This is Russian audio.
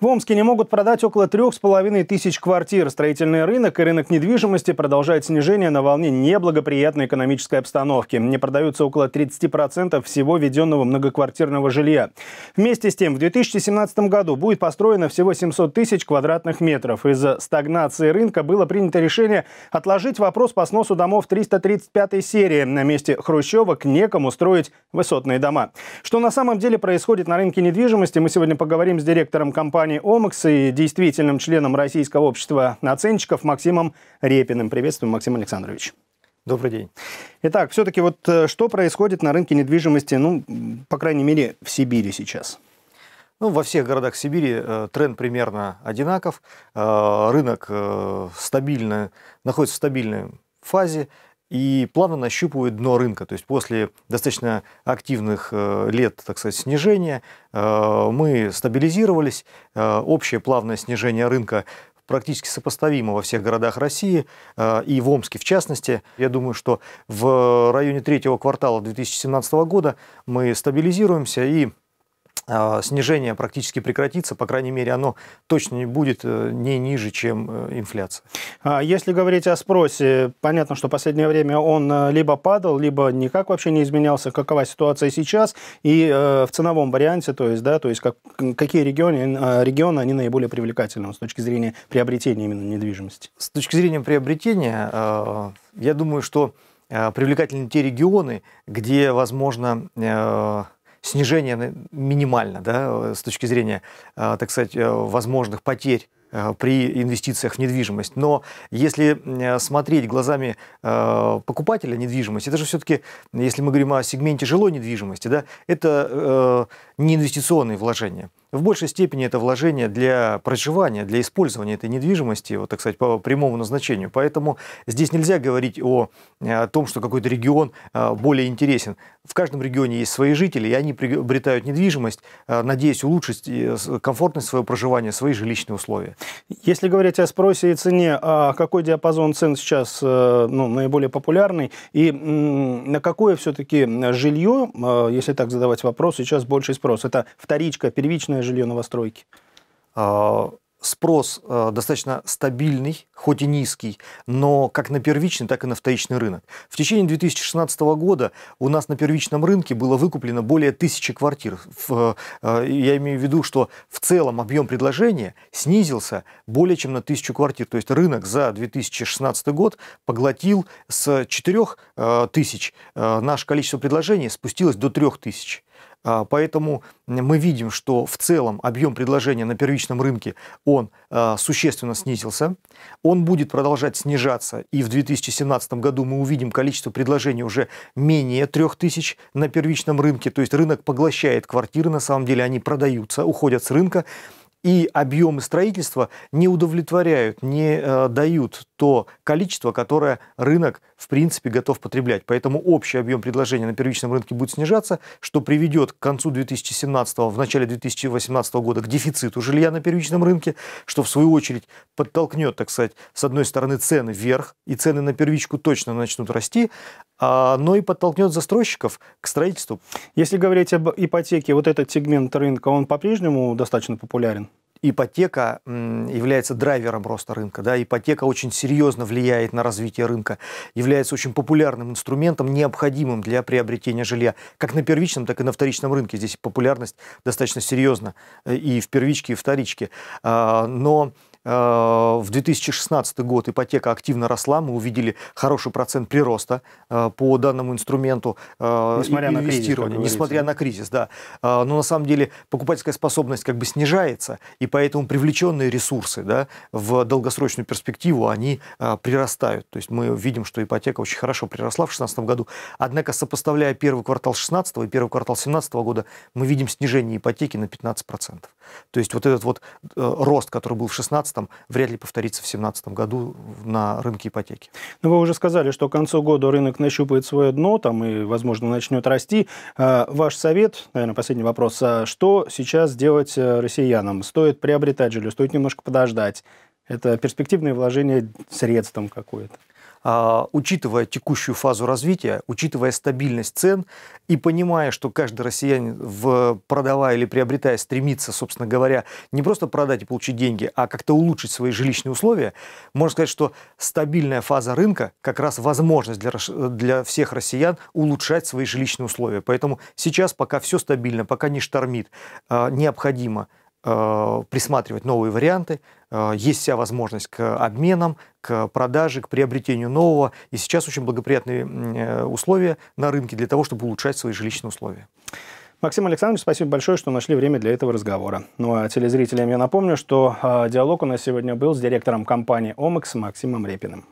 В Омске не могут продать около трех с половиной тысяч квартир. Строительный рынок и рынок недвижимости продолжают снижение на волне неблагоприятной экономической обстановки. Не продаются около 30% всего введенного многоквартирного жилья. Вместе с тем, в 2017 году будет построено всего 700 тысяч квадратных метров. Из-за стагнации рынка было принято решение отложить вопрос по сносу домов 335 серии. На месте Хрущевок некому строить высотные дома. Что на самом деле происходит на рынке недвижимости, мы сегодня поговорим с директором компании компании «Омакс» и действительным членом Российского общества оценщиков Максимом Репиным. Приветствуем, Максим Александрович. Добрый день. Итак, все-таки вот э, что происходит на рынке недвижимости, ну, по крайней мере, в Сибири сейчас? Ну, во всех городах Сибири э, тренд примерно одинаков. Э, рынок стабильно, находится в стабильной фазе и плавно нащупывает дно рынка. То есть после достаточно активных э, лет, так сказать, снижения э, мы стабилизировались. Э, общее плавное снижение рынка практически сопоставимо во всех городах России и в Омске в частности. Я думаю, что в районе третьего квартала 2017 года мы стабилизируемся и а, снижение практически прекратится, по крайней мере, оно точно не будет э, не ниже, чем э, инфляция. А если говорить о спросе, понятно, что в последнее время он э, либо падал, либо никак вообще не изменялся. Какова ситуация сейчас и в ценовом варианте, то есть, да, то есть как, какие регионы, а, регионы они наиболее привлекательны с точки зрения приобретения именно недвижимости? С точки зрения приобретения, я думаю, что привлекательны те регионы, где, возможно, снижение минимально, да, э, с точки зрения, э, так сказать, э, возможных потерь при инвестициях в недвижимость. Но если смотреть глазами покупателя недвижимости, это же все-таки, если мы говорим о сегменте жилой недвижимости, да, это не инвестиционные вложения. В большей степени это вложение для проживания, для использования этой недвижимости, вот, так сказать, по прямому назначению. Поэтому здесь нельзя говорить о, э, о том, что какой-то регион э, более интересен. В каждом регионе есть свои жители, и они приобретают недвижимость, э, надеясь улучшить комфортность своего проживания, свои жилищные условия. Если говорить о спросе и цене, а какой диапазон цен сейчас ну, наиболее популярный, и на какое все-таки жилье, если так задавать вопрос, сейчас больше спрос? Это вторичка, первичная собственное жилье новостройки? А, спрос а, достаточно стабильный, хоть и низкий, но как на первичный, так и на вторичный рынок. В течение 2016 года у нас на первичном рынке было выкуплено более тысячи квартир. А, я имею в виду, что в целом объем предложения снизился более чем на тысячу квартир. То есть рынок за 2016 год поглотил с 4 тысяч. Э, наше количество предложений спустилось до 3 тысяч. А, поэтому мы видим, что в целом объем предложения на первичном рынке, он а, существенно снизился, он будет продолжать снижаться, и в 2017 году мы увидим количество предложений уже менее 3000 на первичном рынке, то есть рынок поглощает квартиры, на самом деле они продаются, уходят с рынка, и объемы строительства не удовлетворяют, не э, дают то количество, которое рынок в принципе готов потреблять. Поэтому общий объем предложения на первичном рынке будет снижаться, что приведет к концу 2017, в начале 2018 года к дефициту жилья на первичном рынке, что в свою очередь подтолкнет, так сказать, с одной стороны цены вверх, и цены на первичку точно начнут расти, а, но и подтолкнет застройщиков к строительству. Если говорить об ипотеке, вот этот сегмент рынка, он по-прежнему достаточно популярен? ипотека является драйвером роста рынка. Да? Ипотека очень серьезно влияет на развитие рынка, является очень популярным инструментом, необходимым для приобретения жилья, как на первичном, так и на вторичном рынке. Здесь популярность достаточно серьезна э, и в первичке, и в вторичке. А, но Э, в 2016 год ипотека активно росла, мы увидели хороший процент прироста э, по данному инструменту несмотря инвестирования, на кризис, несмотря на кризис, да. Э, но на самом деле покупательская способность как бы снижается, и поэтому привлеченные ресурсы да, в долгосрочную перспективу, они прирастают. То есть мы видим, что ипотека очень хорошо приросла в 2016 году, однако сопоставляя первый квартал 2016 и первый квартал 2017 года, мы видим снижение ипотеки на 15%. То есть вот этот вот рост, который был в 2016 16-м вряд ли повторится в 2017 году на рынке ипотеки. Но ну, вы уже сказали, что к концу года рынок нащупает свое дно там и, возможно, начнет расти. А, ваш совет, наверное, последний вопрос, а что сейчас делать э, россиянам? Стоит приобретать жилье, стоит немножко подождать? Это перспективное вложение средством какое-то? А, учитывая текущую фазу развития, учитывая стабильность цен и понимая, что каждый россиянин, в, продавая или приобретая, стремится, собственно говоря, не просто продать и получить деньги, а как-то улучшить свои жилищные условия, можно сказать, что стабильная фаза рынка как раз возможность для, для всех россиян улучшать свои жилищные условия. Поэтому сейчас, пока все стабильно, пока не штормит, а, необходимо – Э, присматривать новые варианты, э, есть вся возможность к обменам, к продаже, к приобретению нового. И сейчас очень благоприятные э, условия на рынке для того, чтобы улучшать свои жилищные условия. Максим Александрович, спасибо большое, что нашли время для этого разговора. Ну а телезрителям я напомню, что диалог у нас сегодня был с директором компании «Омекс» Максимом Репиным.